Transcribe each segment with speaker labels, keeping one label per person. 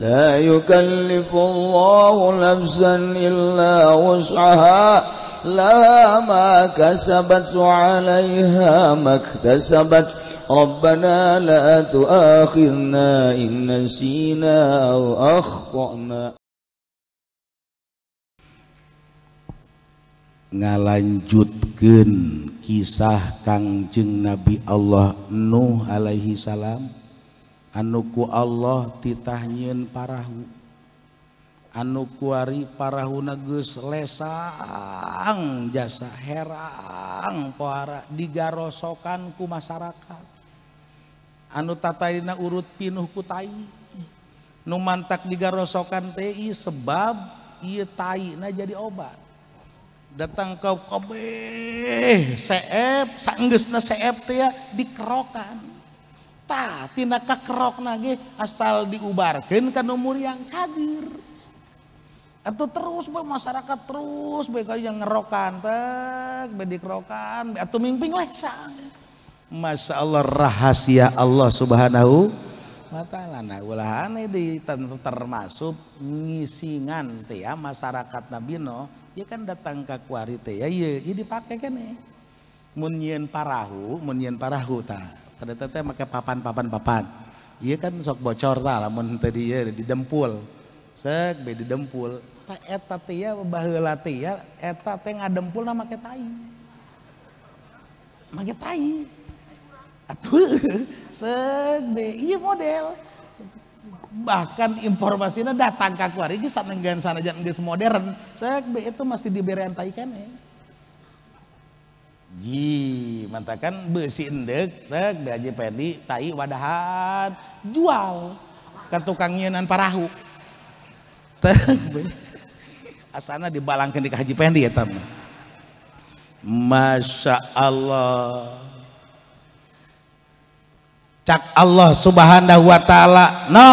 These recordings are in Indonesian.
Speaker 1: لا يكلف الله نفسا إلا وسعها لها ما كسبت وعليها ما اكتسبت ربنا لا تؤاخذنا إن نسينا أو أخطأنا ngalanjutkeun kisah Kangjeng Nabi Allah Nuh alaihi salam ku Allah titahnyin parahu anu kuari parahu negus lesa jasa heran parahara digarososokanku masyarakat anutataina urut pinuh kuai nu mantak digaosokan TI sebab jadi obat datang kau kobe sang yadikrokan Ta, tindak kekerok nage asal diubarkan kan umur yang hadir Atau terus be masyarakat terus be yang ngerokan tek be dikerokan atau mimping lesang. Masya Allah rahasia Allah subhanahu wa ta'ala nah ulah ane di termasuk ngisingan teh ya masyarakat Nabi no ya kan datang ke kuari teh ya ya, ya dipakai kan ya munyian parahu munyian parahu ta kada teteh make papan papan papan iya kan sok bocor ta lamun tadi iya, di dempul, sek be dempul. ta eta teh ya baheula teh ya eta teh ngadempulna make tai make tai atuh sek be iya model bahkan informasinya datang ke keluarga sanenggan sanajan geus modern sek be itu masih diberi antai kene. ya ji mantakan besi endek tek gaji pedi tai wadahan jual ke kan tukang nyenan parahu tek asana dibalangkan di haji pendi ya tam masya Allah cak Allah subhanahu wa ta'ala no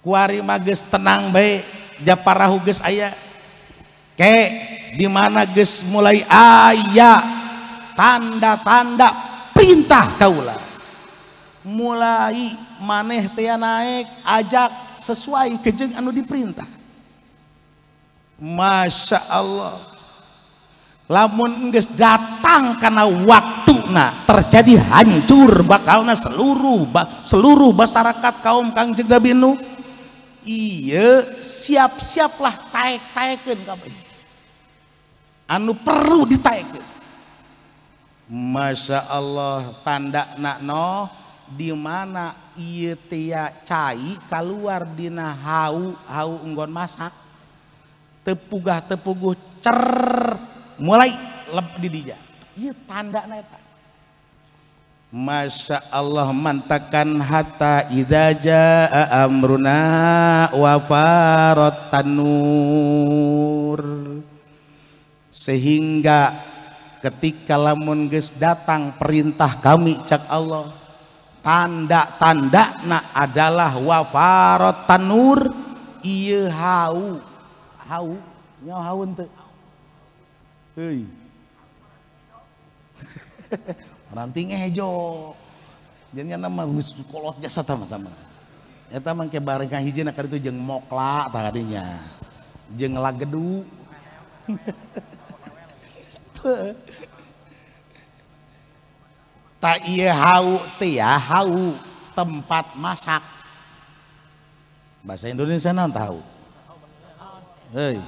Speaker 1: kuari mages tenang baik japarahu ges ayah ke dimana guys mulai ayah tanda-tanda perintah kaula mulai maneh tea naik ajak sesuai kejeng anu diperintah Masya Allah lamun geus datang karena waktu terjadi hancur bakalna seluruh bak, seluruh masyarakat kaum kangjeng Nabi nu iya siap-siaplah taek-taekeun kabeh anu perlu ditaik Masya Allah tanda no di mana iya tia cai keluar dina hau hau unggon masak tepugah tepuguh cer mulai lep di dija Iya tanda neta Masya Allah mantakan hatta idaja amruna wafarot tanur sehingga ketika lamun geus datang perintah kami cak Allah tanda-tanda na adalah wafarot tanur iya hau hau nyawa hau ente hei nanti ngejo jadinya nama geus kolot jasa teman-teman Eta ya mah ke bareng kang hiji itu jeng mokla tadinya. Jeng lagedu. tak iya hau tia ya, hau tempat masak bahasa Indonesia non tahu hei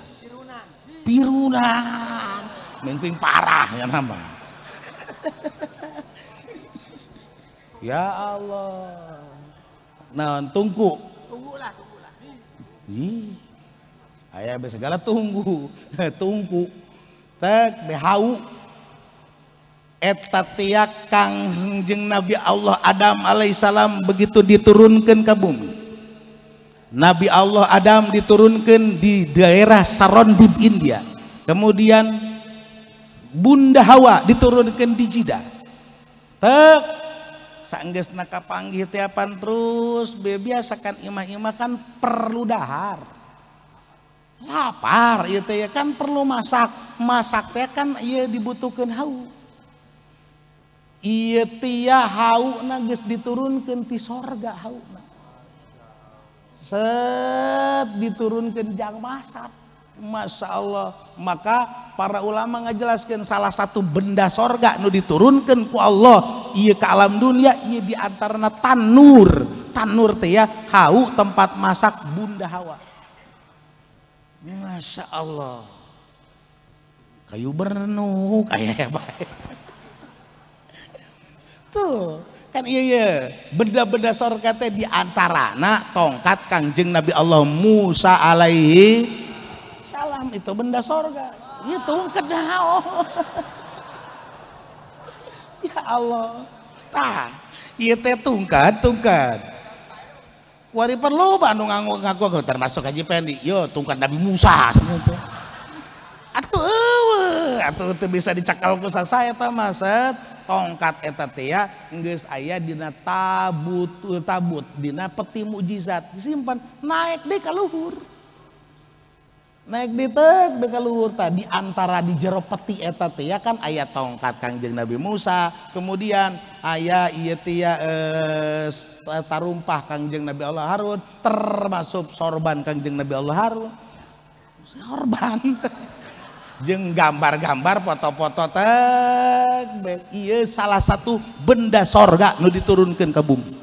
Speaker 1: pirunan mimping parah ya nama ya Allah nah tunggu. tunggulah tunggulah Ih, ayah segala tunggu tunggu behau eta tiak Kangjeng Nabi Allah Adam Alaihissalam begitu diturunkan ke bumi Nabi Allah Adam diturunkan di daerah saron Sarondib India kemudian Bunda Hawa diturunkan di jida tek sanggeus nakapanggih tiapan terus bebiasakan imah-imah kan perlu dahar lapar ieu teh ya kan perlu masak masak teh kan iya dibutuhkan hau Iya tia hau na diturunkan diturunkeun sorga hau set diturunkan jang masak Masya Allah maka para ulama ngajelaskan salah satu benda sorga nu diturunkan ku Allah iya ke alam dunia iya diantarana tanur tanur teh ya hau tempat masak bunda hawa Masya Allah. Kayu bernu kayak baik. Tuh, kan iya iya. Benda-benda sorga teh di antara nak tongkat Kangjeng Nabi Allah Musa alaihi salam itu benda sorga. Itu iya, oh. kenal. ya Allah. Tah, iya teh tungkat tungkat. perlu Pak nga termasukjipendengkabi musa eh, bisa dicakal sayaet tongkat et Ings ayadina tabbut tabbut dina eh, pekti mukjizat simpan naik de ka luhur naik di dekaluhur tadi antara di jero peti eta teh ya kan ayat tongkat kangjeng Nabi Musa kemudian ayat iya tia eh, tarumpah kangjeng Nabi Allah Harun termasuk sorban kangjeng Nabi Allah Harun sorban jeng gambar-gambar foto-foto teh iya salah satu benda sorga nu diturunkan ke bumi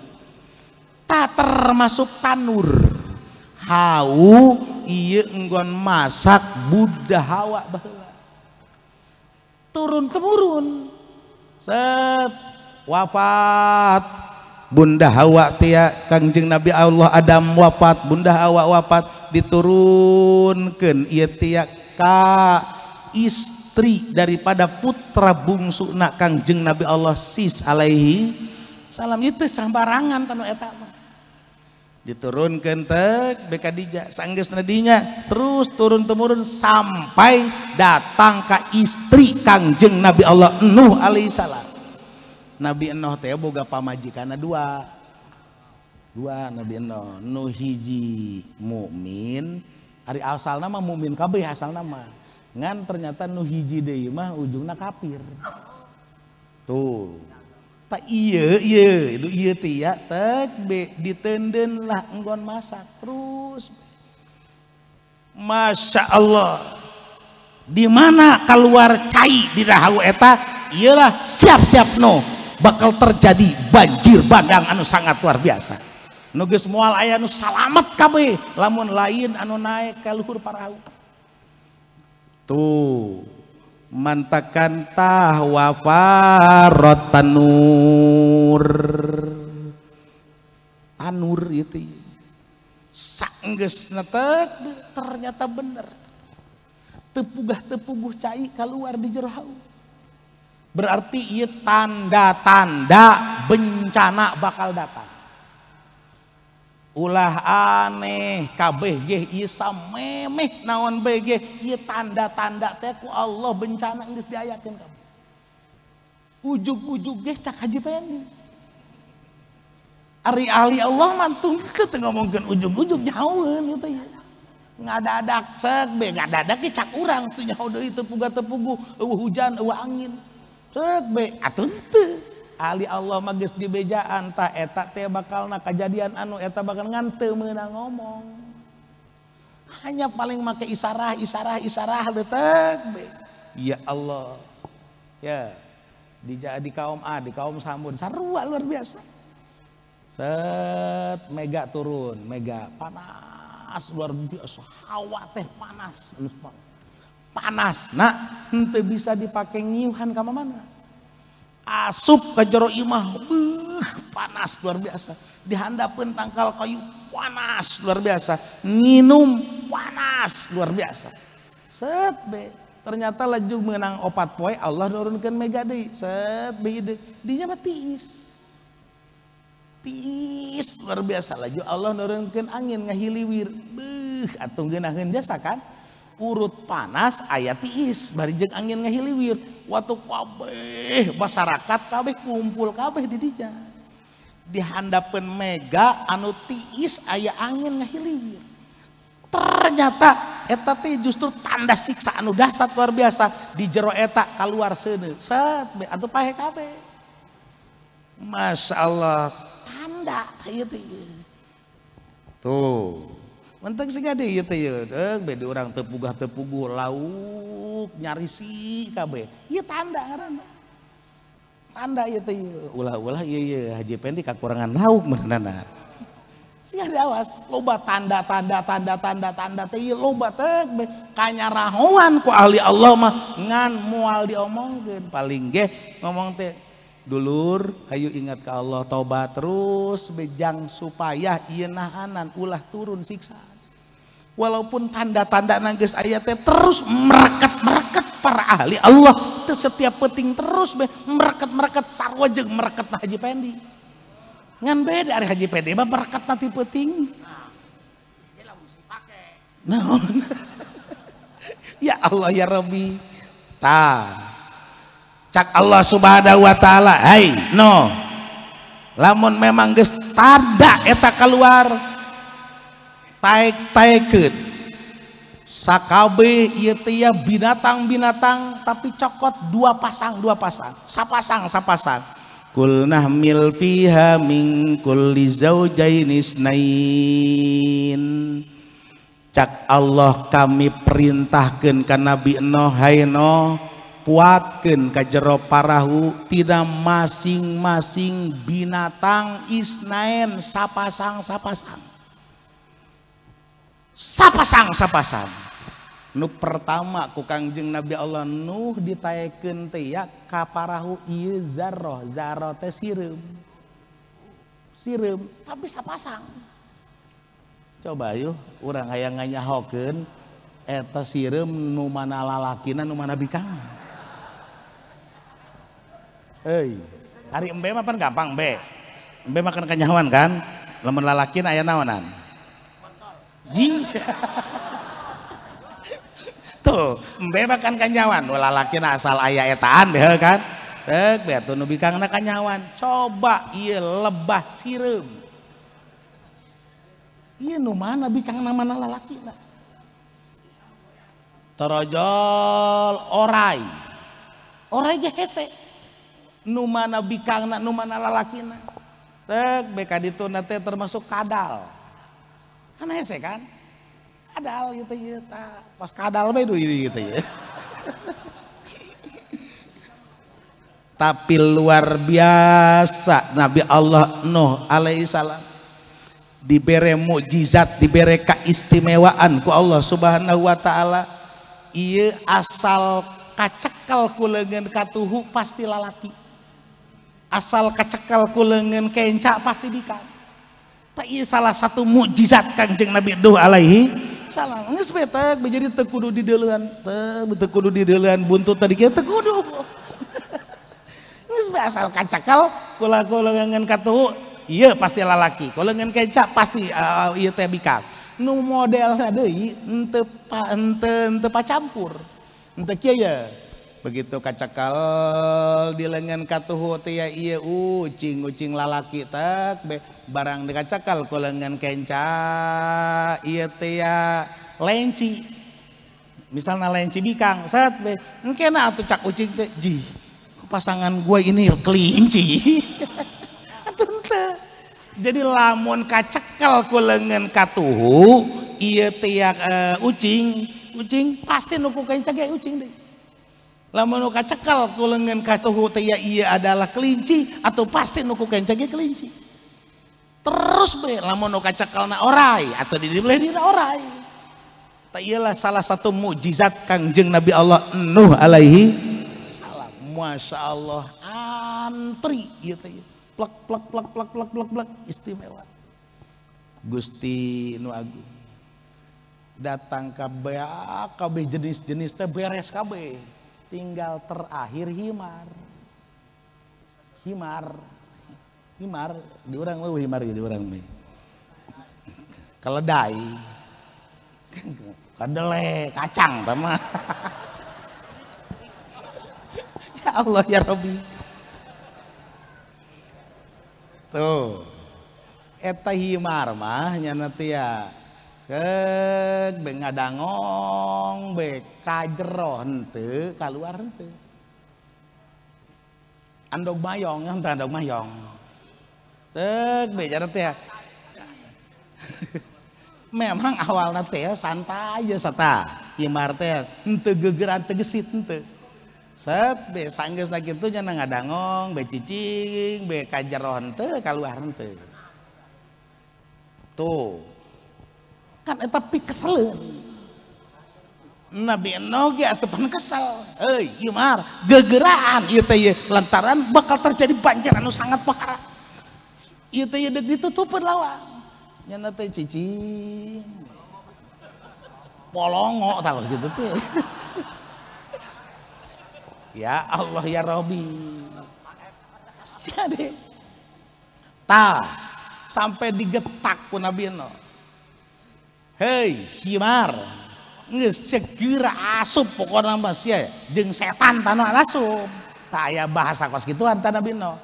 Speaker 1: tak termasuk tanur hau iya enggon masak buddha hawa bahwa turun temurun set wafat bunda hawa tia kangjeng nabi Allah Adam wafat bunda hawa wafat diturunkan iya tia ka istri daripada putra bungsu nak kangjeng nabi Allah sis alaihi salam itu sembarangan tanu etama diturunkan tek bekadija sanggeus nadinya terus turun temurun sampai datang ke istri kangjeng Nabi Allah Nuh alaihissalam Nabi Nuh teh boga pamajikan dua dua Nabi Nuh Nuh hiji mukmin hari asal nama Mumin kabeh asal nama ngan ternyata Nuh hiji deui mah ujungna kapir tuh lah terus Masya Allah dimana keluar cair di rahaak ialah siap-sapno bakal terjadi banjir badang anu sangat luar biasa nugge mual ayanu salametkabeh lamun lain anu naik kalhur parahu tuh mantakan tahwa tanur tanur itu sangges netek ternyata bener tepugah tepuguh cai keluar di jerhau berarti ia tanda-tanda bencana bakal datang ulah aneh kabeh ge isa iya memeh naon BG ye iya tanda-tanda teku Allah bencana nggak diayakin kamu Ujuk-ujuk ge cak haji pengen Ari ahli Allah mantung kita ngomongkan ujung-ujung nyawen gitu ya. Ngadadak cek be ngadadak ge cak urang tuh nyaho itu puga tepugu pugu hujan eueuh angin. Cek be atuh ahli Allah magis bejaan tak etak teh bakal nak kejadian anu eta bakal ngante menang ngomong hanya paling make isarah isarah isarah detek ya Allah ya di, di kaum A di kaum Samun sarua luar biasa set mega turun mega panas luar biasa hawa teh panas panas nah ente bisa dipakai nyiuhan kama mana asup ke jero imah beuh, panas luar biasa dihandapkan tangkal kayu panas luar biasa nginum panas luar biasa set be ternyata laju menang opat poe Allah nurunkan mega set be ide dinya matiis, tiis luar biasa laju Allah nurunkan angin ngahiliwir beuh atuh geunaheun jasa kan urut panas ayat tiis bari angin ngahiliwir waktu kabeh masyarakat kabeh kumpul kabeh di dija dihandapan mega anu tiis ayah angin ngahilir ternyata eta teh justru tanda siksa anu dasar luar biasa di jero eta keluar sene set atau pahe kabe. Masya Allah tanda teh tuh Menteng sih ada iya teh iya teh beda orang tepugah tepuguh lauk nyari si kabe, Iya tanda karena tanda iya teh iya. ulah ulah iya iya Haji Pendi kekurangan lauk merenana. Sih ada awas loba tanda tanda tanda tanda tanda teh iya loba teh kanya rahoan ku ahli Allah mah ngan mual omongin paling ge ngomong teh dulur hayu ingat ke Allah tobat terus bejang supaya nahanan ulah turun siksa, walaupun tanda-tanda nangis ayatnya terus mereket-mereket para ahli Allah itu setiap peting terus mereket-mereket sarwa jeng mereket nah haji pendi ngan beda hari haji pendi mah mereket nanti peting nah, ya Allah ya Rabbi ta cak Allah subhanahu Wa ta'ala Hai no lamun memang ges tada eta keluar taik taiket sakabe iya binatang binatang tapi cokot dua pasang dua pasang sapasang sapasang kulnah mil fiha min kulli zawjaini cak Allah kami perintahkan ke Nabi Noh hai Nuh karo parahu tidak masing-masing binatang isnain sapasang sapasang sapasangpasang pertama ku kangjeng nabi Allah nuh ditken coba y orang ayanya ho sim numaman lalakian nabi Ka Hei, hari embe mah pan gampang embe. Embe makan kenyawan kan? Lamun lalakin ayah nawanan Ji. Tuh, embe makan kenyawan, lalakin asal ayah etaan deh kan. Tek nubi nu nak kanyawan, coba iya lebah sirum iya nu mana nala laki nak. Terojol orai. Orai ge hese numana bikangna numana lalakina tek beka ditu nate termasuk kadal kan hese kan kadal gitu ya pas kadal mah itu gitu ya tapi luar biasa Nabi Allah Nuh alaihissalam diberi mukjizat diberi keistimewaan ku Allah subhanahu wa ta'ala iya asal kacekal kulengen katuhu pasti lalaki asal kecekel kulengen kencak pasti dikat. tapi iya salah satu mujizat kanjeng Nabi Duh alaihi salam nges menjadi jadi tekudu di deluan tekudu di deluan buntut tadi kita tekudu nges asal kacakal kula kulengen katuhu iya pasti lalaki kulengen kencak pasti uh, iya teh bikak nu model ada ente pa ente ente campur, ente ya begitu kacakal di lengan katuhu teh iya ucing ucing lalaki tak be, barang dikacakal kacakal ku lengan kenca iya teh ya, lenci misalnya lenci bikang saat be kena atuh cak ucing teh ji pasangan gue ini kelinci jadi lamun kacakal ku lengan katuhu iya teh uh, ucing ucing pasti nuku kenca iya ucing deh lamun nu kacekal kulengan katuhu ya iya adalah kelinci atau pasti nuku kencangnya kelinci terus be lamun nu kacekal na orai atau di dibeli na orai tak ialah salah satu mujizat kangjeng Nabi Allah Nuh alaihi salam masya Allah antri iya teh plak plak plak plak plak plak plak istimewa Gusti nu agung datang kabeh kabeh jenis-jenis teh beres kabeh tinggal terakhir himar himar himar di orang mau himar jadi ya, orang mi keledai kedele kacang sama ya Allah ya Rabbi tuh eta himar mah nyana tiap Cek bengadangong be kajero henteu keluar henteu. andok mayong, yang andok mayong. be jarang teh. Memang awal teh santai aja sata. Imar teh ente gegeran te gesit ente, Set be sanggeus na kitu nya ngadangong, be cicing, be kajero henteu kaluar ente, Tuh, kan tapi pikeseleun Nabi Noge atau kesel hei hey, gegeraan itu ya iya. lantaran bakal terjadi banjir anu sangat pekara iya iya, itu ya deuk ditutupeun lawang nyana teh cici, polongo tahu gitu tuh ya Allah ya Robi siade tah sampai digetak pun Nabi Nogi hei himar nggak segera asup pokoknya mas ya jeng setan tanah asup ya bahasa kos gituan tanah No.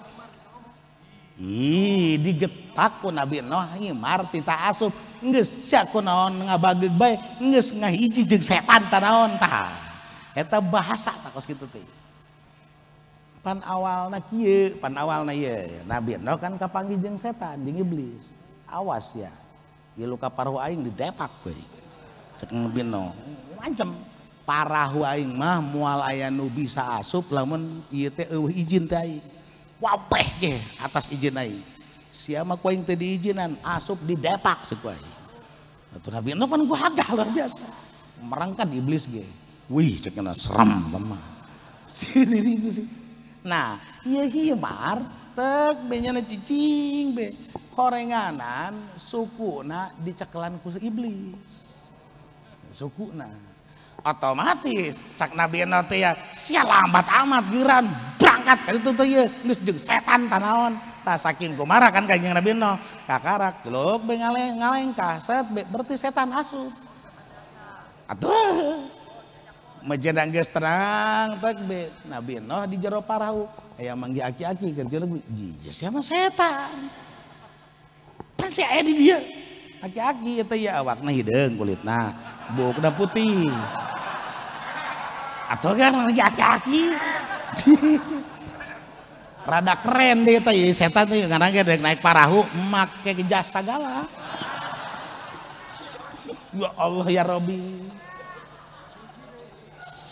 Speaker 1: Ih, digetak ku Nabi No, himar tita asup geus sia kunaon bagus baik, geus ngahiji jeung setan tanaon tah. Eta bahasa tak kos kitu teh. Pan awal kieu, pan awal ieu. Nabi No kan kapangi jeng setan jeung iblis. Awas ya ya luka paruh aing di depak gue cek ngebino macem parahu aing mah mual nu bisa asup lamun iya teh eueuh izin teh aing wapeh ge atas izin aing siapa mah ku aing teh asup di depak sekuai ku nah, nabi anu kan ku agak luar biasa merangkat iblis ge wih cek kena serem mah sini sini nah iya ieu iya, mar, tek benyana cicing be Korenganan suku sukuna dicekelan ku iblis suku nah, otomatis cak nabi teh ya sial lambat amat giran berangkat kali itu tuh ya geus jeung setan tanawan tak saking kumara kan kayaknya nabi no kakarak teluk bengaleng ngaleng ngaleng kaset berarti setan asu atuh mejenang geus terang tak be nabi No di jero parahu aya manggi aki-aki kerja lebih jijik sama setan Kan si ayah dia. Aki-aki itu ya warna hidung kulitna. Bukna putih. Atau kan lagi aki-aki. Rada keren deh itu ya. Setan itu kadang kadang naik parahu. Make jasa segala. Ya Allah ya Robi.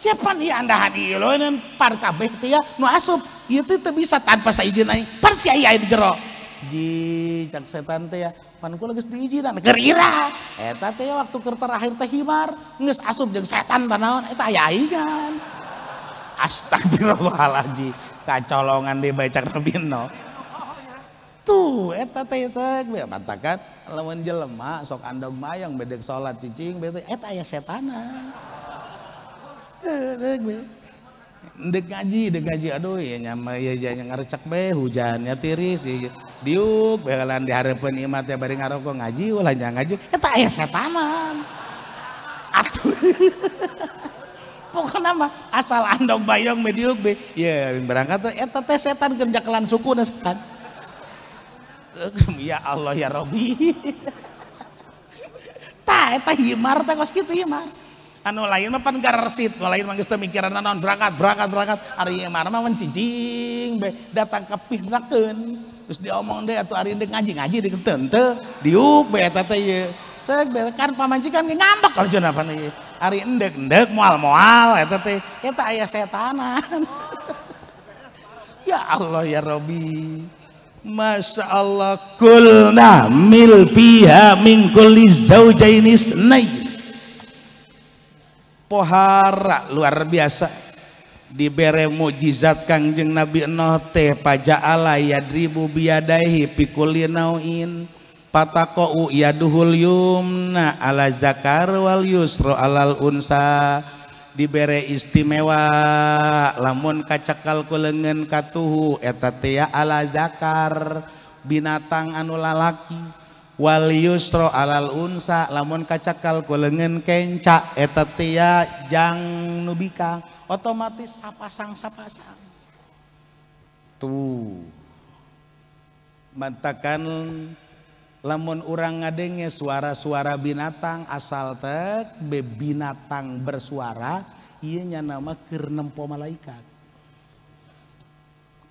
Speaker 1: Siapa nih anda hati lo ini par kabeh ya. Nu asup. Itu bisa tanpa izin aja. Par si ayah di ji cak setan teh ya pan kula geus diijinan keur ira eta eh, teh ya, waktu keur terakhir teh himar geus asup jeung setan panaon eta eh, aya aingan astagfirullahaladzim kacolongan di becak nabi no tuh eta eh, teh teh gue katakan lawan jelema sok andog mayang bedek salat cicing bete eta aya setana dek ngaji dek ngaji aduh ya nyamai ya jangan ngarecek be hujannya tiris ya, diuk bakalan diharapkan imat ya bari ngaroko ngaji ulah ngaji eta ya, aya setanan atuh pokoknya mah asal andong bayong mediuk be ya berangkat tuh eta teh setan kerja kelan suku tuh ya Allah ya Robi ta eta himar teh kos kitu himar anu lain mah pan garsit lain mah geus mikiran naon berangkat berangkat berangkat ari himar mah mencicing be datang ke pihnakeun terus diomong deh atau hari ini ngaji ngaji di tente diuk beta teh ya kan pamajikan ngambek kalau jangan apa nih hari endek endek mual mual eta ya tak ayah setanan ya Allah ya Robi Masya Allah
Speaker 2: kulna
Speaker 1: mil fiha min kulli zaujainis pohara luar biasa dibere mujizat Kajeng nabi Note pajakala ya ribu biadahi pikul nain patakou yaduhullyum na alazakar Waliusro alalunsa diberre istimewa lamun kacakal ku legen kattuhu etatea ala zakar binatang anulalaki Waliusro alalunsa lamun kacakal ku legen kecak etajang nubika. otomatis sapasang-sapasang. Tuh. Matakan lamun orang ngadenge suara-suara binatang asal tek be binatang bersuara ianya nama kernempo malaikat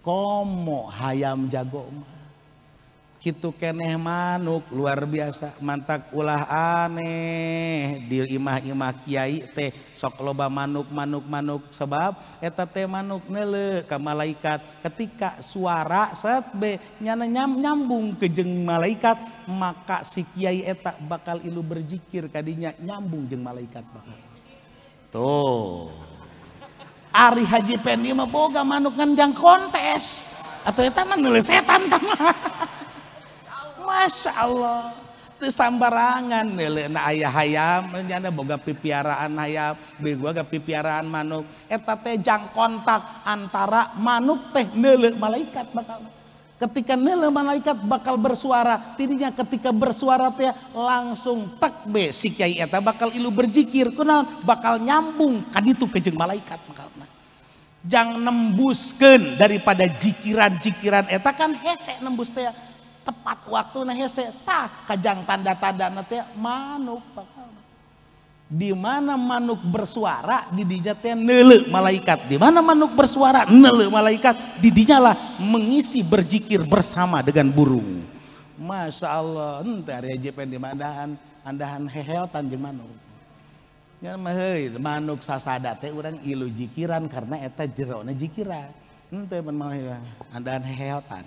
Speaker 1: komo hayam jago mah itu keneh manuk luar biasa mantak ulah aneh di imah-imah kiai teh sok loba manuk manuk manuk sebab eta teh manuk nele ke malaikat ketika suara saat B nyana nyam nyambung ke jeng malaikat maka si Kiai eta bakal ilu berzikir kadinya nyambung jeng malaikat bakal tuh Ari Haji Pendi mah boga manuk ngan jang kontes atau eta mah nulis setan Masya Allah. Itu sambarangan. Nah ayah ayam. Ini boga pipiaraan ayam. Bego ke pipiaraan manuk. Eta teh jang kontak antara manuk teh nele malaikat bakal. Ketika nele malaikat bakal bersuara. Tidinya ketika bersuara teh langsung tak Si kiai eta bakal ilu berzikir. Kenal bakal nyambung. Kaditu kejeng malaikat bakal. Jangan nembuskan daripada jikiran-jikiran eta kan hese nembus teh tepat waktu nah hese tak kajang tanda-tanda nanti manuk di mana manuk bersuara di dinya teh nele malaikat di mana manuk bersuara nele malaikat di mengisi berzikir bersama dengan burung masya Allah nanti hari aja di mandahan andahan hehel tanjung manuk ya mah manuk sasada teh orang ilu jikiran karena eta jerona jikiran nanti men mau andahan heheotan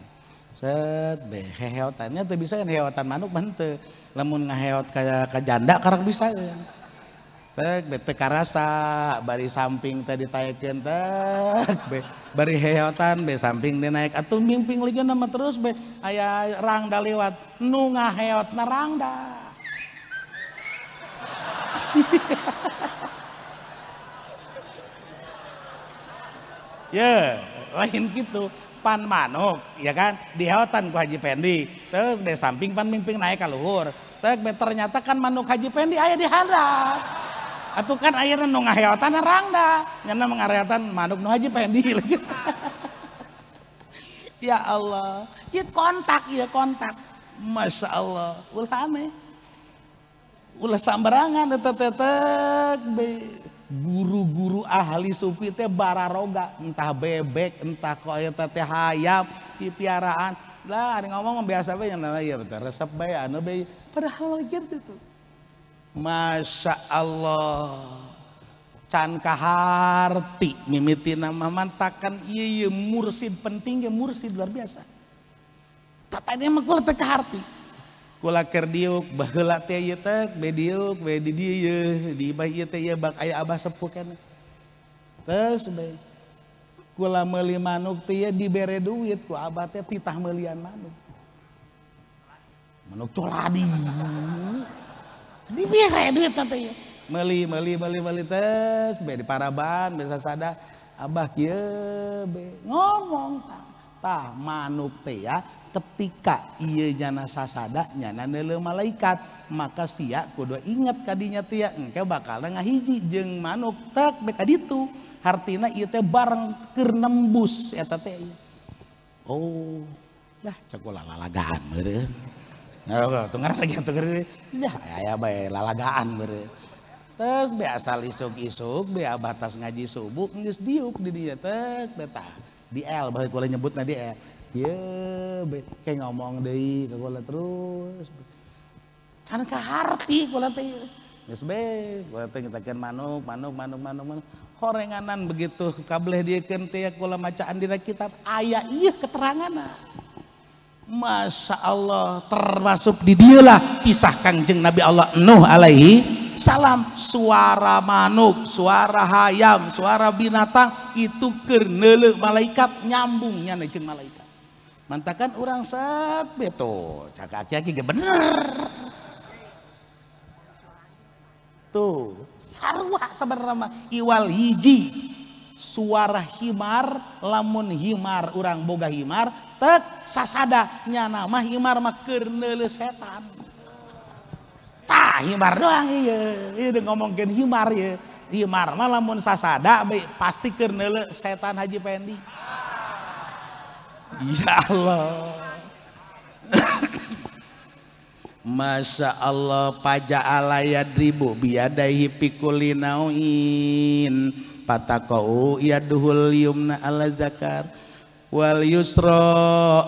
Speaker 1: set be heheotannya tuh bisa kan heotan manuk bente lemun ngaheot kayak ke janda karang bisa ya tek bete karasa bari samping tadi taikin tek be bari heotan be samping dia naik atau mimping lagi nama terus be ayah rangda lewat nu ngaheot na rangda ya lain gitu pan manuk ya kan di ku Haji Pendi terus di samping pan mimping naik ke luhur terus ternyata kan manuk Haji Pendi ayah dihara, atau kan akhirnya nu orang dah nyana mengareotan manuk nu Haji Pendi ya Allah ya kontak ya kontak Masya Allah ulah aneh ulah sambarangan tetek tetek guru-guru ahli sufi teh bararoga entah bebek entah koyo teh hayam piaraan lah ada ngomong biasa bae yang nah, lain ya betul resep bae anu bae padahal wajar itu Masya Allah can kaharti mimiti nama mantakan iya iya mursid penting ya mursid luar biasa tatanya emang gue kaharti kula keur diuk baheula teh ieu teh be diuk be di dieu di imah ieu teh ieu bak aya abah sepuh kana terus be kula meuli manuk teh dibere duit ku abah teh titah meulian manuk manuk coladi dibere duit nanti ya meli meli meli meli tes be di paraban bisa sada abah kia be ngomong tah manuk teh ya ketika ia nyana sasada nyana nele malaikat maka sia kudu ingat kadinya tiak engke bakal ngahiji jeng manuk tak beka ditu hartina ieu teh bareng keur nembus eta oh dah cek lalagaan meureun Nah, tuh ngarang lagi yang ya ini. ya bay, lalagaan beureun. Terus be asal isuk-isuk, be batas ngaji subuh ngis diuk di dia tek beta. Di L bahasa kula nyebut di L. Iya, kayak ngomong deh ke gitu, gue terus. Kan ke harti gue teh. Yes be, gue teh manuk, manuk, manuk, manuk, manuk. Horenganan begitu kableh diekeun teh kula macaan di kitab Ayah, iya keterangan. Masya Allah termasuk di dia lah kisah kangjeng Nabi Allah Nuh alaihi salam suara manuk suara hayam suara binatang itu kernele malaikat nyambungnya nejeng malaikat mantakan orang sat beto cakak aki gak bener tuh sarwa sebenarnya iwal hiji suara himar lamun himar orang boga himar tek nyana mah himar mah kernel setan tah himar doang iya iya ngomongin himar ya himar mah lamun sasada be, pasti kernel setan haji pendi Ya Allah Masya Allah pajakala ya Drribu biadahi pikulin kau duhulnalakar Walsro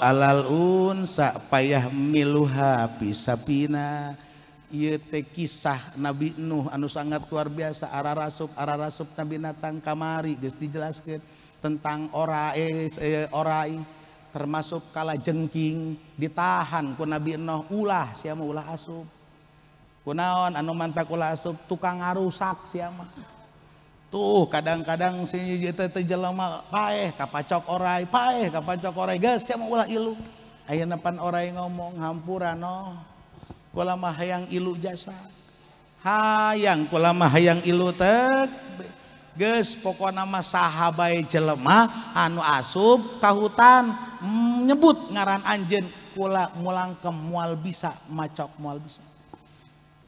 Speaker 1: alalun payahuina kisah nabi Nuh anu sangat luar biasa arah rasup arah rasub kami binatang kamari guys dijelaskan tentang ora es eh, orang ini termasuk kala jengking ditahan ku Nabi Nuh ulah siapa ulah asup, kunaon anu mantak ulah asup tukang arusak siapa tuh kadang-kadang si jeta jelema paeh kapacok orai paeh kapacok orai gas siapa ulah ilu ayeuna pan orai ngomong hampura no kula mah hayang ilu jasa hayang kula mah hayang ilu tek Ges pokok nama sahabai jelema, anu asub ke hutan menyebut mm, ngaran anjen kula mulang kemual bisa macok mual bisa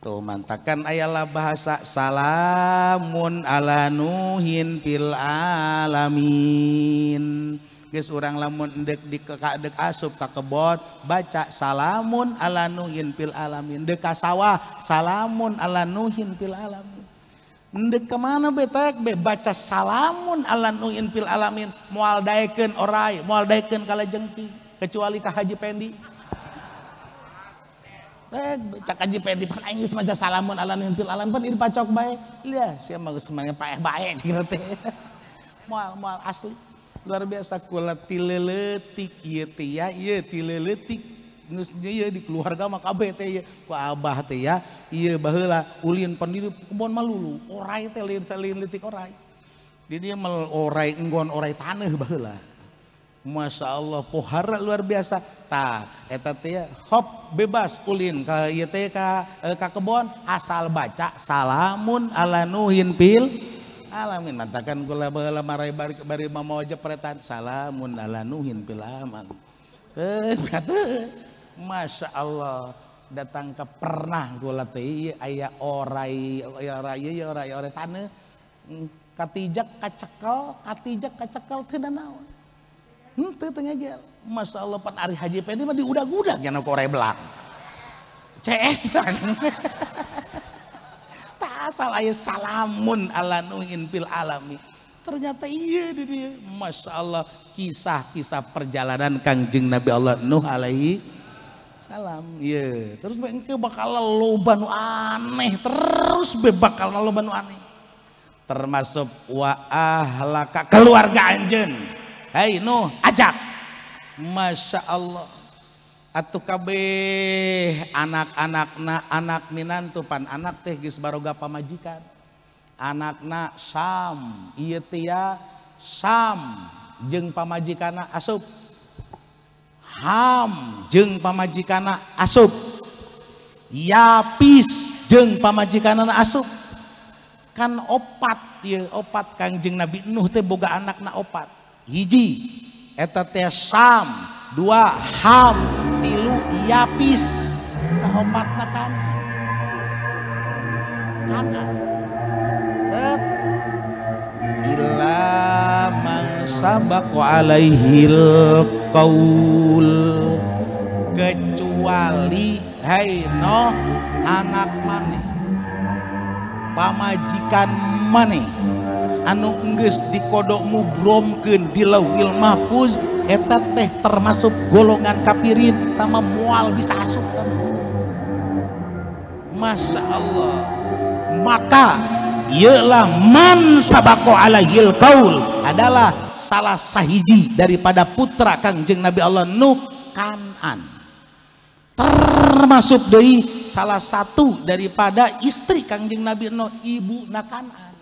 Speaker 1: tuh mantakan ayalah bahasa salamun ala nuhin fil alamin Ges orang lamun dek di dek asup ke kebot, baca salamun ala nuhin fil alamin deka sawah salamun ala nuhin fil alamin Ndek kemana betek be baca salamun ala nuin fil alamin mual daeken orai mual daeken kala jengki kecuali kah haji pendi. Eh, cak haji pendi pan ingus maca salamun ala nuin fil alamin pan ieu pacok bae. iya siap bagus geus mane paeh bae gitu teh. Mual mual asli luar biasa kula tileletik ieu tia iya tileletik ya di keluarga mah kabeh teh ya ku abah teh ya iya baheula ulin pendiri kebon malulu orai teh lain selain litik orai jadi dia mel orai enggon orai tanah baheula Masya Allah pohara luar biasa ta eta teh ya, hop bebas ulin ka iya teh ka eh, ka kebon asal baca salamun ala nuhin pil alamin nantakan gula baheula marai bari bari mamawa salamun ala nuhin pil aman teh Masya Allah datang ke pernah gue latih ayah iya, iya, iya, orai orai ya orai orai tanah hmm, katijak kacekal katijak kacekal tidak naon ente hmm, tengah jel masya Allah pan hari haji pendi mah diudah gudah yang aku orai belak CS tak asal ayah salamun ala nungin pil alami ternyata iya dia masya Allah kisah-kisah perjalanan kangjeng Nabi Allah Nuh alaihi salam iya terus be bakal loba nu aneh terus bebakal bakal loba nu aneh termasuk wa ahlaka keluarga anjen hei nu ajak Masya Allah atuh kabeh anak-anakna anak minantu pan anak teh geus baroga pamajikan na sam iya tia sam jeung pamajikan asup ham jeng pamajikana asup yapis jeng pamajikana asup kan opat ya opat kangjeng Nabi Nuh teh boga anak na opat hiji eta teh sam dua ham tilu yapis nah opat na kan kanan set ila Sabaku alaihil kaul kecuali hai no anak mani pamajikan mani anu geus dikodok bromken di lawil mahfuz eta teh termasuk golongan kapirin sama mual bisa asup Masya Allah maka ialah man sabako alaihil kaul adalah salah sahiji daripada putra Kangjeng Nabi Allah Nuh Kanan termasuk dari salah satu daripada istri Kangjeng Nabi Nuh Ibu Nakanan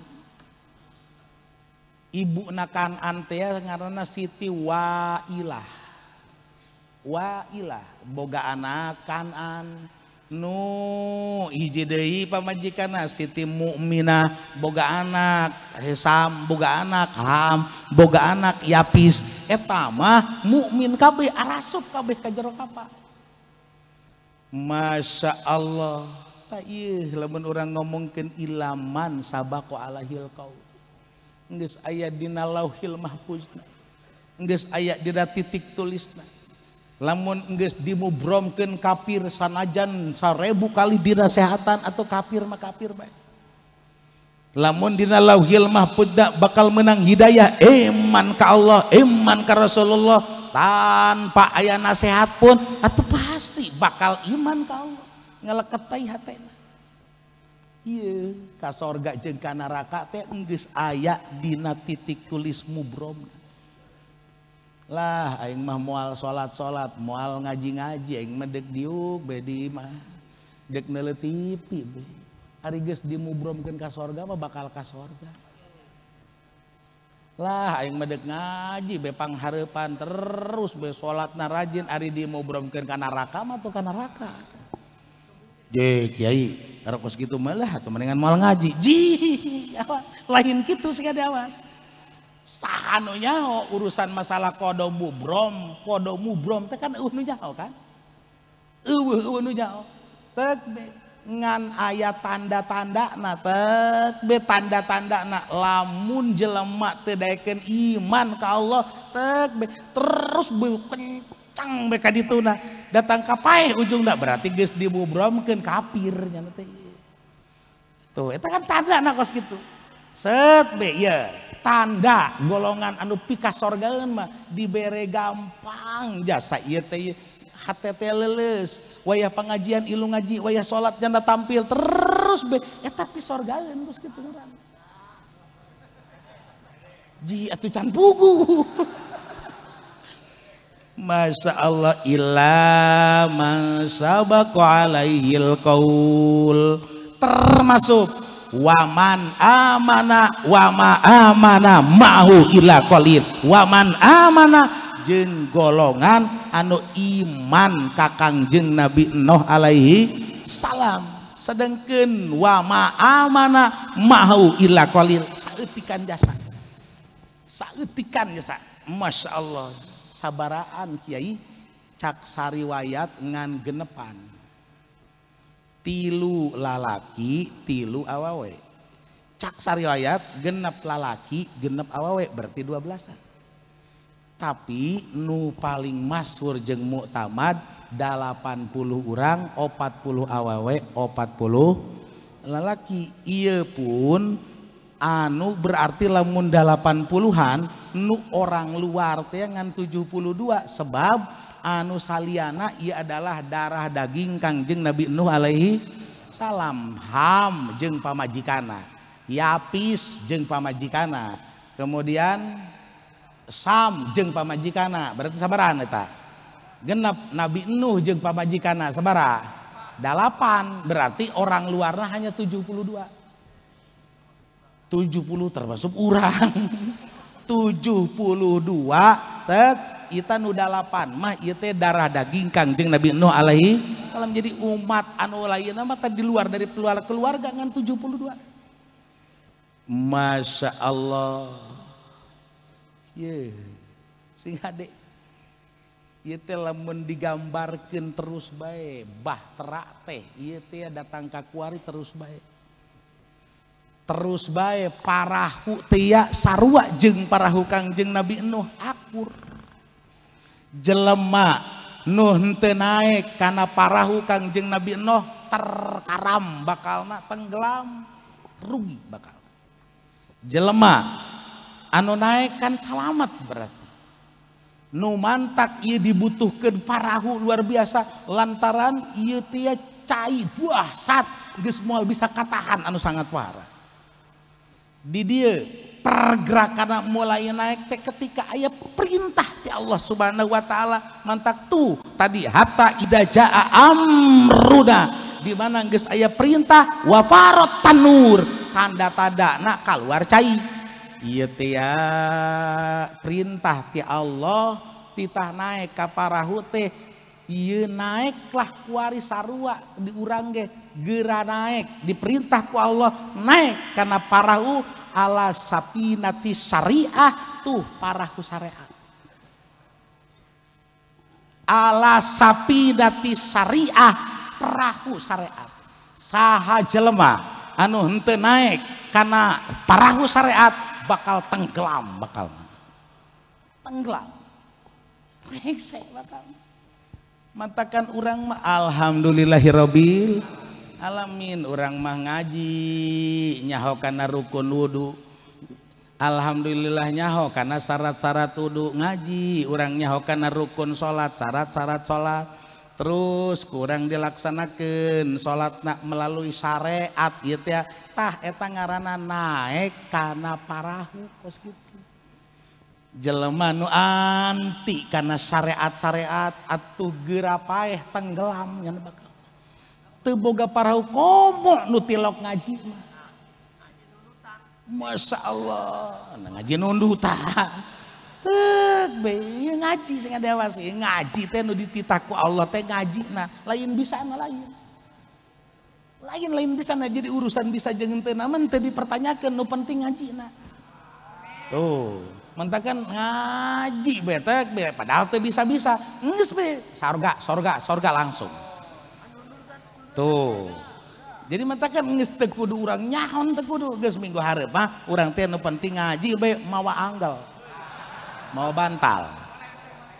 Speaker 1: Ibu Nakanan teh karena Siti Wailah Wailah boga anak Kanan nu pa maji Siti mukminah boga anak heam boga anakham boga anak yapis etmah mukmin Masya Allah ta orang ngomokin ilaman sabba a lahil kau ayadinahilmahng ayat tidak titik tulis na mun dibromken kafir sanajan so rebu kali dinaseatan atau kafir maka kafir lamunmah bakal menang Hidayah Iman ka Allah iman ke Rasulullah Tan Pak aya nasehat pun atau pasti bakal iman kauleket taigang raka ayadina titik tulis mubromken lah aing mah mual salat-salat mual ngaji-ngaji aing mah dek diuk bedi mah dek tipi be ari geus dimubromkeun ka sorga mah bakal ka sorga lah aing mah dek ngaji be pang harapan terus be salatna rajin ari dimubromkeun ka neraka mah tuh ka neraka je kiai terus gitu malah atau mendingan mual ngaji ji lain gitu sih awas sahanu urusan masalah kodo mubrom kodo mubrom itu kan unu kan uwu unu nyao tek ngan ayat tanda-tanda na tek tanda-tanda na lamun jelemak tedaken iman ke Allah tek terus be kencang be kadituna datang kapai ujung ndak berarti guys dibubromkeun kafir kapirnya nanti tuh itu kan tanda na kos gitu set be ya tanda golongan anu pika sorgaan mah dibere gampang jasa iya teh htt leles wayah pengajian ilu ngaji wayah sholat janda tampil terus be eh tapi sorgaan terus gitu kan ji atuh can pugu Masya Allah ilah man sabaku alaihil kaul termasuk waman amana wama amana mauila waman amanah jeung golongan anu iman kakang jeung Nabi Noh Alaihi salam sedenggen wama amana maulin jasasa Masya Allah sabaran Kyai caksariwayat ngan genepan tilu lalaki tilu awawe cak sariwayat genep lalaki genep awawe berarti dua belasan tapi nu paling masur jeng muktamad 80 orang 40 awawe 40 lalaki iya pun anu berarti lamun 80-an nu orang luar teh ngan 72 sebab anu saliana ia adalah darah daging Kangjeng Nabi Nuh alaihi salam ham jeng pamajikana yapis jeng pamajikana kemudian sam jeng pamajikana berarti sabaran eta genap Nabi Nuh jeng pamajikana sabara dalapan berarti orang luarnya hanya tujuh puluh dua tujuh puluh termasuk orang 72 tet Ita nudalapan mah Ite darah daging Kangjeng Nabi Nuh alaihi salam jadi umat anu lain tak di luar dari keluarga keluarga ngan 72 Masya Allah yeah. sing ade Ite lamun digambarkan terus baik terak teh Ite datang kakuari terus baik terus baik parahu tiak ya sarua jeng parahu kangjeng Nabi Nuh akur jelema Nuh henteu naik karena parahu Kangjeng Nabi Nuh terkaram bakalna tenggelam rugi bakal jelema anu naik kan selamat berarti nu mantak ia dibutuhkan parahu luar biasa lantaran ia tia cai buah sat geus moal bisa katahan anu sangat parah di dia pergerakan mulai naik teh ketika ayah perintah ti Allah subhanahu wa ta'ala mantak tuh tadi hatta idajaa amruna di mana geus ayah perintah wafarot tanur tanda-tanda nak keluar cai iya tia perintah ti Allah titah naik kaparahu teh iya naiklah kuari sarua diurangge ge gera naik diperintah ku Allah naik karena parahu ala sapinati syariah tuh para syariat. Ala sapinati syariah perahu syariat. Saha jelema anu hente naik karena parahu syariat bakal tenggelam bakal tenggelam bakal matakan orang ma alhamdulillahirabbil alamin urangmah ngaji nyaho karena rukun wudhu Alhamdulillah nyaho karena syarat-syarat tudhu ngaji urang nyaho karena rukun salat srat-syarat salat terus kurang dilaksanakan salat melalui syariat gitu yatah etang ngaranan naik karena parahhu gitu jeleman nu anti karena syariat-sariat atuh gerapa eh tenggelamnya bakal teboga parau komo nutilok ngaji mah. Masya Allah, nah, ngaji nundutan. Tek, be, iya ngaji sing dewas ngaji teh nu dititaku Allah teh ngaji nah lain bisa nah lain. Lain lain bisa nah jadi urusan bisa jangan teh namun teu pertanyaan nu penting ngaji nah. Tuh, mentakan ngaji betek be padahal teh bisa-bisa. Geus be, sorga, sorga, sorga langsung tuh jadi kan nges tekudu orang nyahon tekudu geus minggu hari mah urang teh penting ngaji bae mawa anggal mau bantal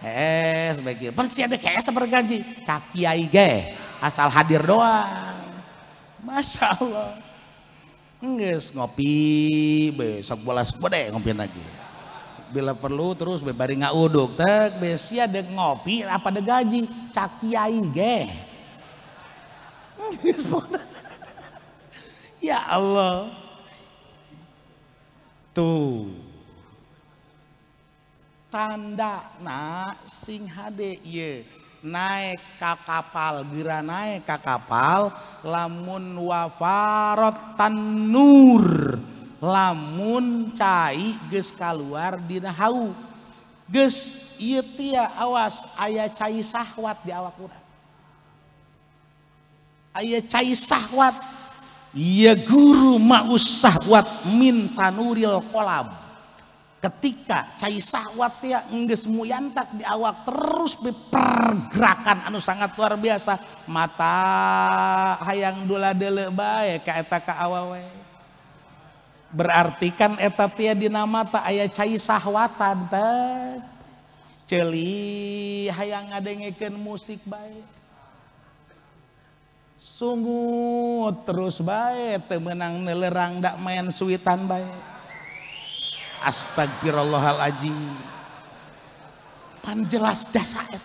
Speaker 1: eh sebagai persia ada kayak sebergaji cak kaki ge asal hadir doang masya Allah nges ngopi besok sok bola sepeda ngopi lagi bila perlu terus bebaring bari dokter, tek be sia ngopi apa ada gaji ge ya Allah. Tuh. Tanda na sing hade ye iya. naik ke kapal gera naik ke kapal lamun wafarot tanur lamun cai ges keluar dina hau ges ieu iya awas ayah cai sahwat di awak urang Ayah cai sahwat ya guru mau sahwat min tanuril kolam ketika cai sahwat ya enggeus muyantak di awak terus pergerakan anu sangat luar biasa mata hayang dula dele bae ka eta ka awawe berarti kan eta tia dinamata ayah aya cai sahwat teh celi hayang ngadengekeun musik baik sungguh terus baik temenang nelerang dak main suitan baik astagfirullahaladzim pan jelas jasa itu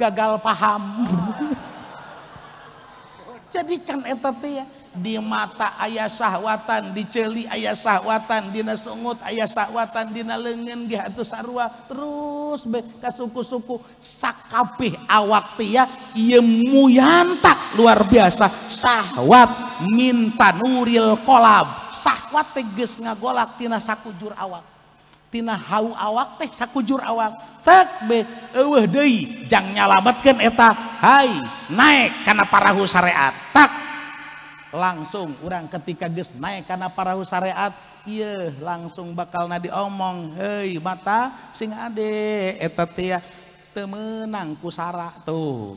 Speaker 1: gagal paham jadikan etatia ya. di mata ayah sahwatan di celi ayah sahwatan di nasungut ayah sahwatan di lengan gih sarua terus be suku-suku sakapi awak tia ya. ieu luar biasa sahwat minta nuril kolab sahwat teges ngagolak tina sakujur awak how awak teh sa kujur awak jangan nyalabatkan eteta Hai naik karena para huaria tak langsung urang ketika ges naik karena para huariat iya langsung bakal nadi omong hei mata sing adek eteta tia temenang kusara tuh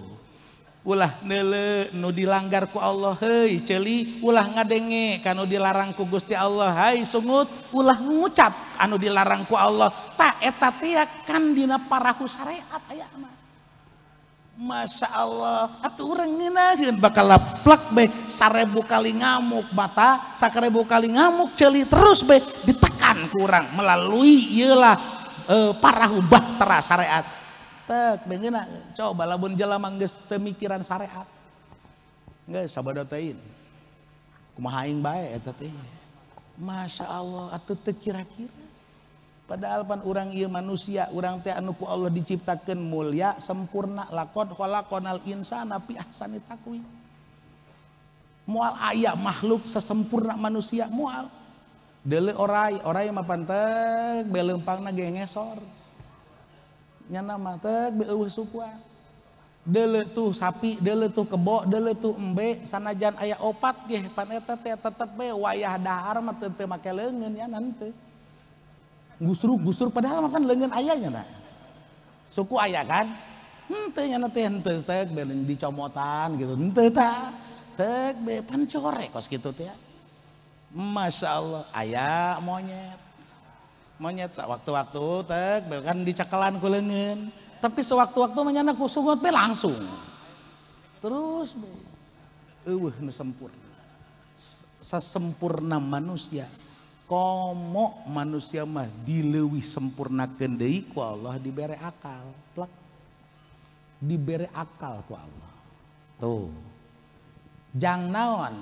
Speaker 1: nelle nu dilanggarku Allah hei celly ulah ngadennge kan dilarangku Gusti Allah Hai sungut ulang ngucap anu dilarangku Allah tak eta ti kan dina paraku syariat Masya Allah aturng bakal plak sarebu kali ngamuk bata sakrebu kali ngamuk celly terus be ditekan kurang melalui ialah eh, parahuubahhtera syariat tek pengen coba labun jela mangges temikiran syariat nggak sabada tain kumaha aing bae eta teh masya Allah atau tekira-kira padahal pan orang iya manusia orang teh anu ku Allah diciptakan mulia sempurna lakon konal insana fi ahsani mual ayah makhluk sesempurna manusia mual dele orai orai mah belempang na gengesor nyana mata beueuh supuan ah. dele tuh sapi dele tuh kebo dele tuh embe sanajan ayah opat ge pan eta teh tetep be wayah dahar mah teu make leungeun ya nanti gusru gusur padahal makan leungeun ayahnya nah suku ayah kan henteu nya teh henteu tek belen dicomotan gitu henteu ta tek be pan kos kitu teh ya. Masya Allah ayah monyet monyet waktu-waktu tek kan di ku tapi sewaktu-waktu menyana kusungut sungut be langsung terus eueuh nu sempurna sesempurna manusia komo manusia mah dileuwih sempurna deui ku Allah dibere akal plak dibere akal ku Allah tuh jang naon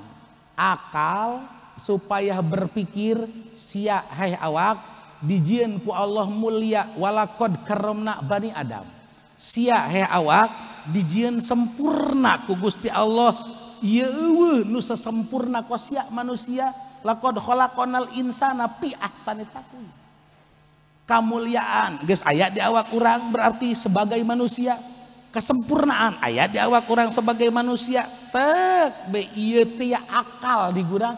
Speaker 1: akal supaya berpikir siak hei awak Dijian ku Allah mulia walakod karomna bani Adam sia he awak dijian sempurna ku Gusti Allah ieu iya eueuh nu sasempurna sia manusia lakod khalaqonal insana pi ahsanitaku taqwim kamuliaan guys ayat di awak kurang berarti sebagai manusia kesempurnaan ayat di awak kurang sebagai manusia tek be ieu iya akal digunakan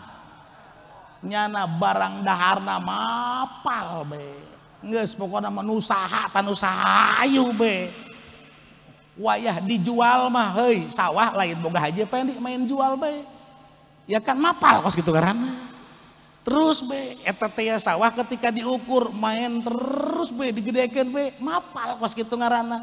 Speaker 1: nyana barang daharna mapal be nges pokoknya menusaha tanusaha ayu be wayah dijual mah hei sawah lain boga aja pendek main jual be ya kan mapal kos gitu karena terus be etetea ya sawah ketika diukur main terus be digedekin be mapal kos gitu ngarana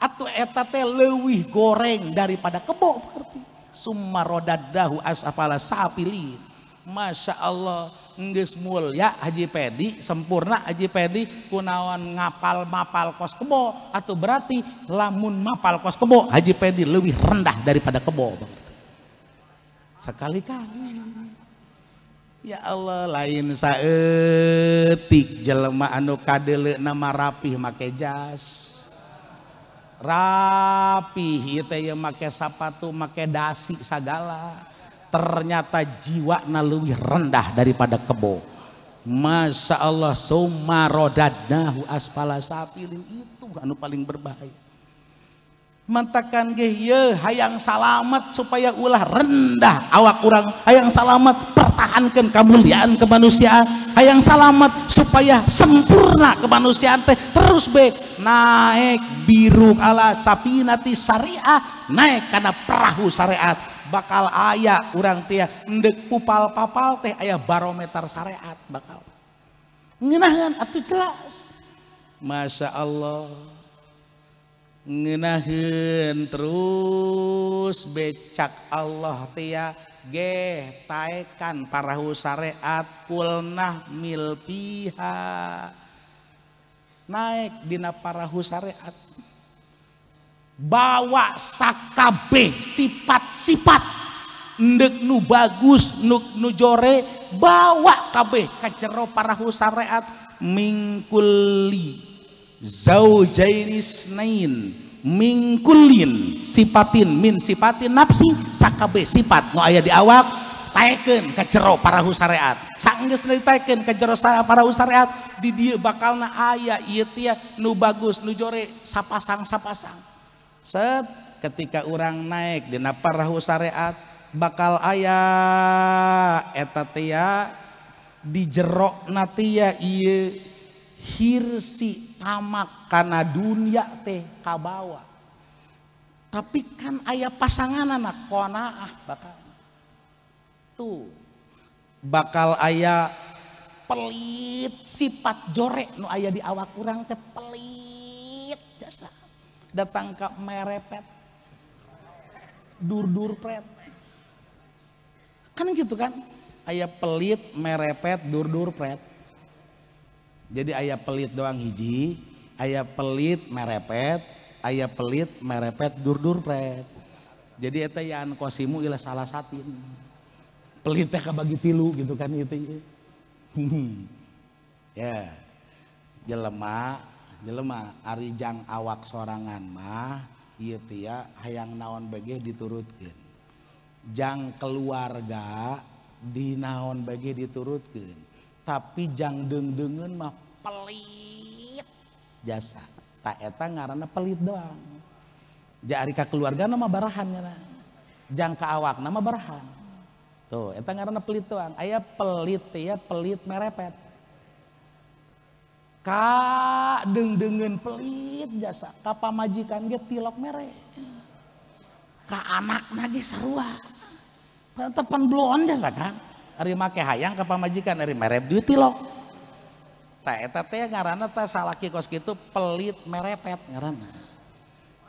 Speaker 1: atau etate lewih goreng daripada kebo berarti summa apalah asapala sapilin Masya Allah Nges mulia Haji Pedi sempurna Haji Pedi kunawan ngapal mapal kos kebo atau berarti lamun mapal kos kebo Haji Pedi lebih rendah daripada kebo sekali-kali ya Allah lain saetik jelema anu kadele nama rapih make jas rapih itu ya make sepatu make dasi segala ternyata jiwa lebih rendah daripada kebo Masya Allah sumarodadnahu aspala sapilin itu anu paling berbahaya matakan ge hayang salamat supaya ulah rendah awak kurang hayang salamat pertahankan kemuliaan kemanusiaan hayang salamat supaya sempurna kemanusiaan teh terus be naik biru ala sapinati syariah naik karena perahu syariat bakal ayah orang tia ndek kupal papal teh ayah barometer syariat bakal ngenahan atau jelas Masya Allah ngenahin terus becak Allah tia ya, ge taekan parahu syariat kulnah milpiha naik dina parahu syariat bawa sakkabeh sifat sifat ndeg nu bagus nujore bawa kabeh kecero para huariat Mingkulliiriinmingkulin sipatin min sipatin nafsi Sakabeh sifat ayaah diwak taken kecero para huariat sangitaken kecer para usariat did dia bakal na aya nuba nujore sapasangsapasang. Set ketika orang naik di parahu syariat bakal ayah etatia dijerok di jerok natia iye hirsi tamak karena dunia teh kabawa tapi kan ayah pasangan anak ah bakal tuh bakal ayah pelit sifat jorek nu ayah di awak kurang teh pelit dasar datang ke merepet dur-dur pret kan gitu kan ayah pelit merepet dur-dur pret jadi ayah pelit doang hiji ayah pelit merepet ayah pelit merepet dur-dur pret jadi itu yang anu kosimu ilah salah satin pelitnya kebagi tilu gitu kan itu hmm. ya jelema jelema arijang awak sorangan mah iya tia hayang naon bege diturutkeun jang keluarga di naon bege diturutkeun tapi jang deng deungen mah pelit jasa tak eta ngaranna pelit doang jari ka keluarga nama barahan ngaran jang awak nama barahan tuh eta ngaranna pelit doang aya pelit ya pelit merepet Kak deng-dengen pelit jasa. Kapa majikan dia tilok mere. Kak anak nage sarua. Tepan bloon jasa kan. Ari make hayang kapa majikan ari merep dia tilok. Ta eta teh ngaranna ta salaki kos kitu pelit merepet ngaranna.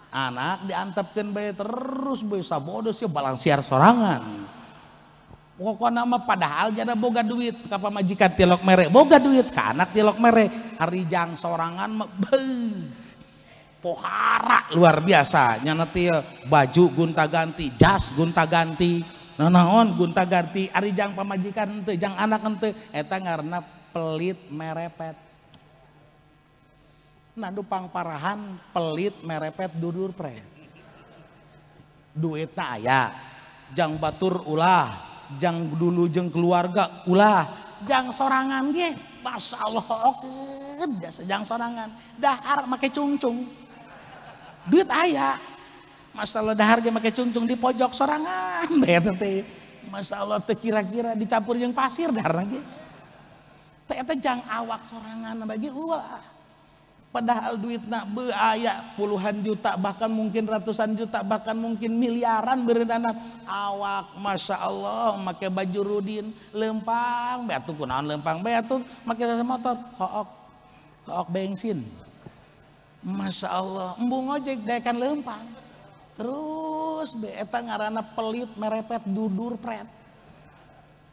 Speaker 1: Anak diantepkeun bae terus bae sabodos ya balansiar sorangan pokoknya mah padahal jada boga duit ke majikan tilok merek boga duit ke anak tilok hari jang sorangan mah pohara luar biasa nyana baju gunta ganti jas gunta ganti nanaon gunta ganti hari jang pemajikan ente jang anak ente eta karena pelit merepet nah dupang parahan pelit merepet dudur pre tak ya jang batur ulah jang dulu jeng keluarga ulah jang sorangan ge Masya Allah oke okay. jang sorangan dahar make cungcung duit ayah Masya Allah dahar ge make cungcung di pojok sorangan bayar teh Masya Allah teh kira-kira dicampur jeng pasir dahar lagi teh jang awak sorangan bagi ulah padahal duit nak beaya puluhan juta bahkan mungkin ratusan juta bahkan mungkin miliaran berenana awak masya Allah pakai baju rudin lempang beatu kunaan lempang beatu pakai sepeda motor hook hook bensin masya Allah embung ojek dekan lempang terus beeta ngarana pelit merepet dudur pret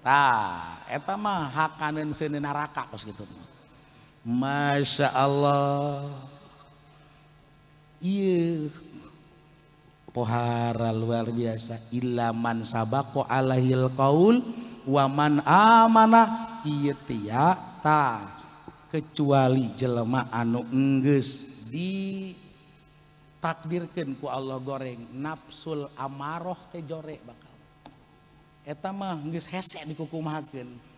Speaker 1: Nah, eta mah kanan seni neraka pas gitu. Masya Allah pohara luar biasa ilaman sababalahilqa wa amanah kecuali jelemah anu gge di takdirkanku Allah goreng nafsul amarah kejore bakal hekumaken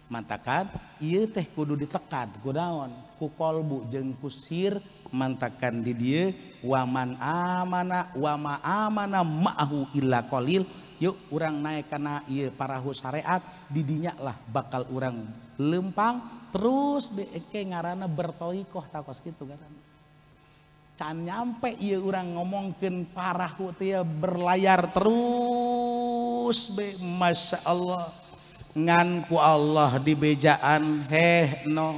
Speaker 1: manakan ia teh Kudu ditead go daon kukol bu jengkusir mantakan didier waman amamana wama amana mahu la qalil yuk kurang naikkana iye parahu syariat didinya lah bakal orang lempang terus deke ngarana bertoikoh takkoski kan nyampe ia orang ngomongken parah kuia berlayar terus be Masya Allah nganku Allah di bejaan heh no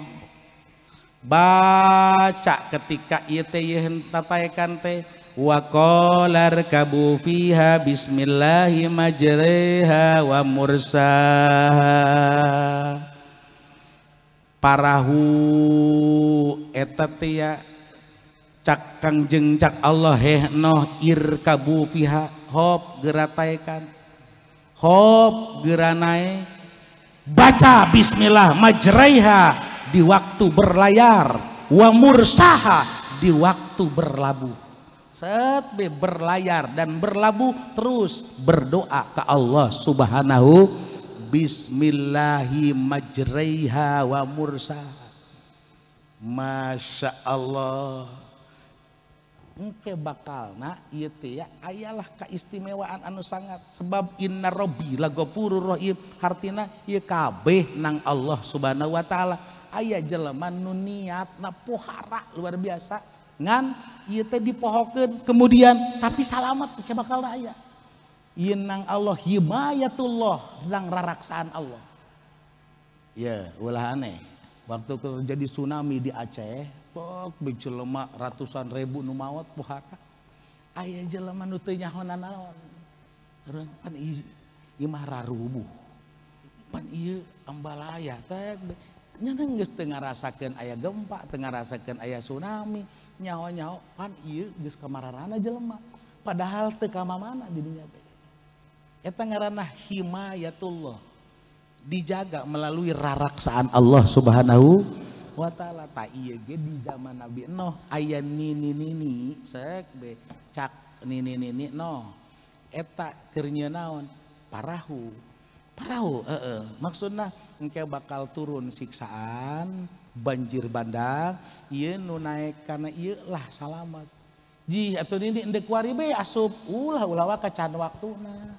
Speaker 1: baca ketika ieu yehen tataikan teh wa kolar kabu fiha bismillahi majreha wa mursaha parahu eta ya, cak kangjeng cak Allah heh no ir kabu fiha hop gerataikan hop geranai baca bismillah majraiha di waktu berlayar wa mursaha di waktu berlabuh set berlayar dan berlabuh terus berdoa ke Allah subhanahu bismillahi majraiha wa mursaha Masya Allah engke bakalna ieu teh ya ayalah keistimewaan anu sangat sebab inna robbi lagopurur rahim hartina ieu kabeh nang Allah Subhanahu wa taala aya jelema nu niatna pohara luar biasa ngan ieu teh dipohokeun kemudian tapi salamat engke bakalna aya ieu nang Allah himayatullah nang raraksaan Allah ya ulah aneh waktu terjadi tsunami di Aceh sok jelema ratusan ribu nu mawat puhara aya jelema nu teu nyahona naon pan ieu mah rarubuh pan ieu ambalaya teh nyana geus teu ngarasakeun aya gempa teu ngarasakeun aya tsunami nyaho-nyaho pan ieu geus kamararana jelema padahal teu ka mana dirinya eta ngaranna himayatullah dijaga melalui raraksaan Allah subhanahu wa ta'ala ta iya ge di zaman Nabi Noh aya nini nini sek be cak nini nini Noh eta keur naon parahu parahu heeh maksudna engke bakal turun siksaan banjir bandang iya nu naik karena iya lah selamat ji atau nini endek wari be asup ulah ulah ka can waktuna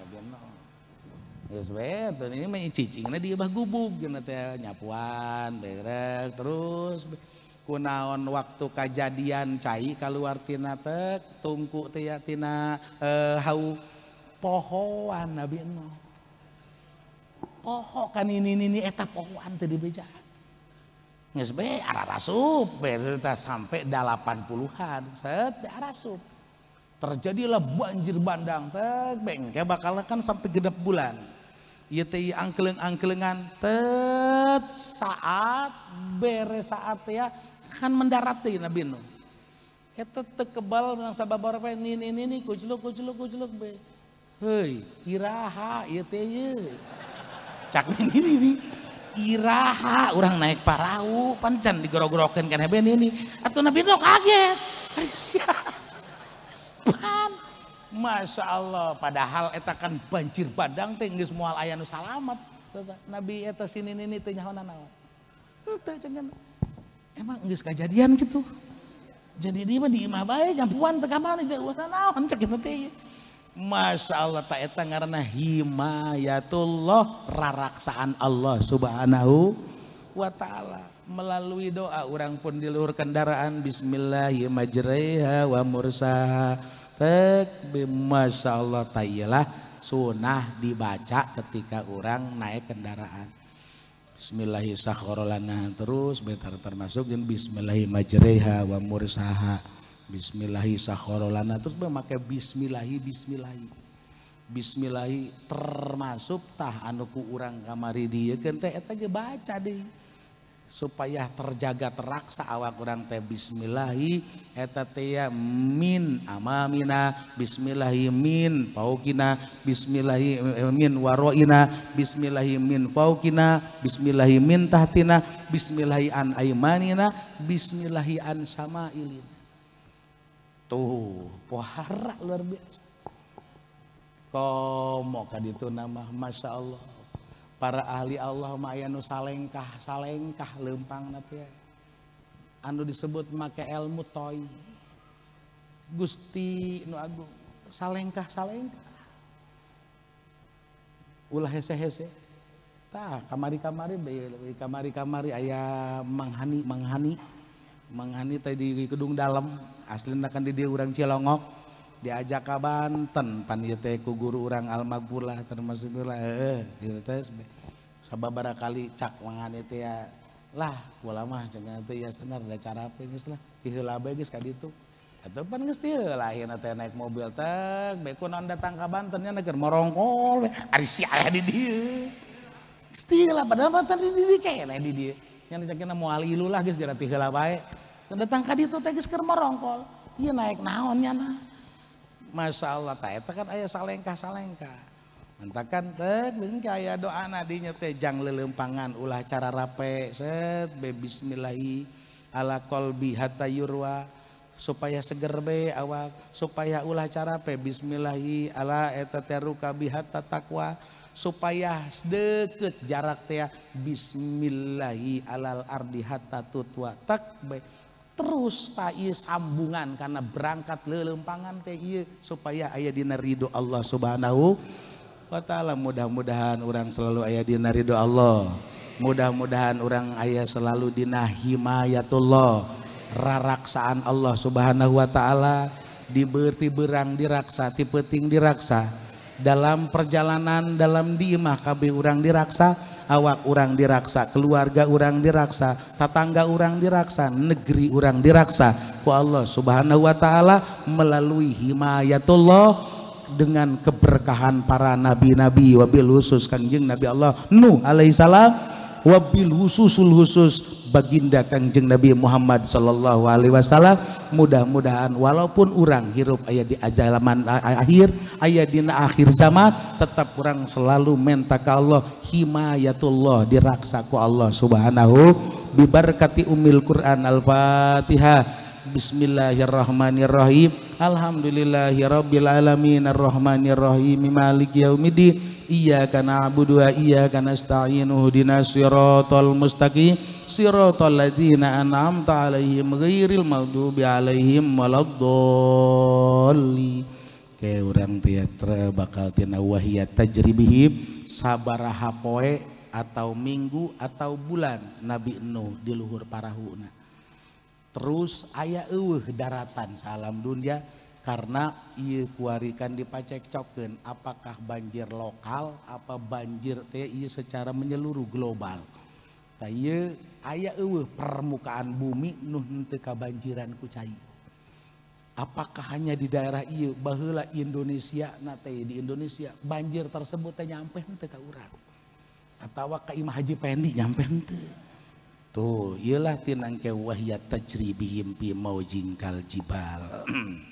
Speaker 1: ini gubuk, nyapuan berek terus kunaon waktu kejadian cair keluartina tek tungku tiatina ya eh, hau pohoan Nabi Nuh poho kan ini ini, ini eta eh, pohoan tadi beja nges be arasup berita sampai delapan puluhan set arasup terjadilah banjir bandang tek bengkel bakal kan sampai gedep bulan ieu iya teh iya, angkeleng-angkelengan tet saat beres saat ya kan mendarat teh Nabi Nuh eta teu kebal nang sababaraha bae ini nini kucluk kucluk kucluk be hei iraha ieu iya teh ye cak nini nini iraha orang naik parau pancan digorok-gorokeun kana be nini atuh Nabi Nuh kaget sia Masya Allah padahal kan banjir badang teh geus moal aya nu salamet nabi eta sinini teh nyahonan naon teu cenah emang geus kejadian gitu jadi dia mah di imah bae nyampuan teu kamari jauh naon cek kitu teh Masya Allah tak eta karena himayatullah raraksaan Allah subhanahu wa ta'ala melalui doa orang pun diluhur kendaraan bismillahirrahmanirrahim wa mursaha tek Masya Allah tayilah iya sunnah dibaca ketika orang naik kendaraan Bismillahirrahmanirrahim terus bentar termasuk dan Bismillahirrahmanirrahim wa mursaha Bismillahirrahmanirrahim terus memakai Bismillahi Bismillahi Bismillahi termasuk tah anuku orang kamari dia kan teh baca deh supaya terjaga teraksa awak kurang teh bismillahi eta ya min amamina bismillahi min faukina bismillahi eh, min waroina bismillahi min faukina bismillahi min tahtina bismillahi an aimanina bismillahi an samailin tuh pohara luar biasa komo kaditu nama masya Allah para ahli Allahmaya nu salengkah salengkah lepang ya andu disebut make el mutoy guststi kamari-kamari kamari-kamari ayam mani manghani mani tadi di gedung dalam aslikan di dia urang Cilongok diajak ke Banten panitia ku guru orang almagpula termasuk gula eh gitu teh sababara kali cak mangan itu ya lah kula mah jangan itu ya senar ada cara apa geus lah diheula bae geus ka atau pan geus lah ayeuna teh naik mobil teh beku ku non datang ka Banten ya neukeun morongkol ari si aya di dia geus diheula padahal Banten di dieu keneh di dia yang cakina mau ilu lah geus gara tiheula baik datang ka ditu teh geus keur morongkol iya naik naonnya nah Mas Allah ta kan ayaah salengkangka menakan te kaya doadinye tejang lelempangan ulah cara rape set B Bismillahi ala qbihatayrwa supaya seger be awak supaya ulah cara P bisismillahi alaeta terukabiwa supaya sedeket jarak ya Bismillahi alal arddita tuttua tak usta saman karena berangkat lelempangan TI supaya ayah dina Ridho Allah Subhanahu Wa ta'ala mudah-mudahan orang selalu ayah Di Ridho Allah mudah-mudahan orang ayah selalu dinahima Yatullah raraksaan Allah subhanahu Wa Ta'ala diberrtiberang diraksa tipeting diraksa di dalam perjalanan dalam diemah KB urang diraksa awak urang diraksa keluarga urang diraksa tetangga urang diraksa negeri urang diraksa ku Allah subhanahu wa ta'ala melalui himayatullah dengan keberkahan para nabi-nabi wabil khusus kanjeng nabi Allah Nuh alaihissalam wabil khususul khusus baginda Kangjeng Nabi Muhammad sallallahu alaihi wasallam mudah-mudahan walaupun orang hirup ayat di ajalaman akhir ayah di akhir zaman tetap orang selalu minta ke Allah himayatullah diraksa ku Allah subhanahu bibarakati umil Quran al-Fatihah Bismillahirrahmanirrahim alhamdulillahirrabbilalamin alamin arrahmanirrahim maliki yaumiddin Iya iyyaka na'budu wa iyyaka nasta'in ihdinas siratal mustaqim siratal ladzina an'amta 'alaihim ghairil maghdubi 'alaihim doli ke orang teater bakal tina wahyat tajribihim sabaraha poe atau minggu atau bulan Nabi Nuh di luhur parahuna terus ayah uh daratan salam dunia karena ia kuarikan pacek coken apakah banjir lokal apa banjir teh iya secara menyeluruh global iya ayah ewe permukaan bumi nuh teka banjiran kucai apakah hanya di daerah iya Bahulah Indonesia nate di Indonesia banjir tersebut teh nyampe teka urang atau ke imah Haji Pendi nyampe nte tuh iyalah tinang kewahya tajribihim pi jingkal jibal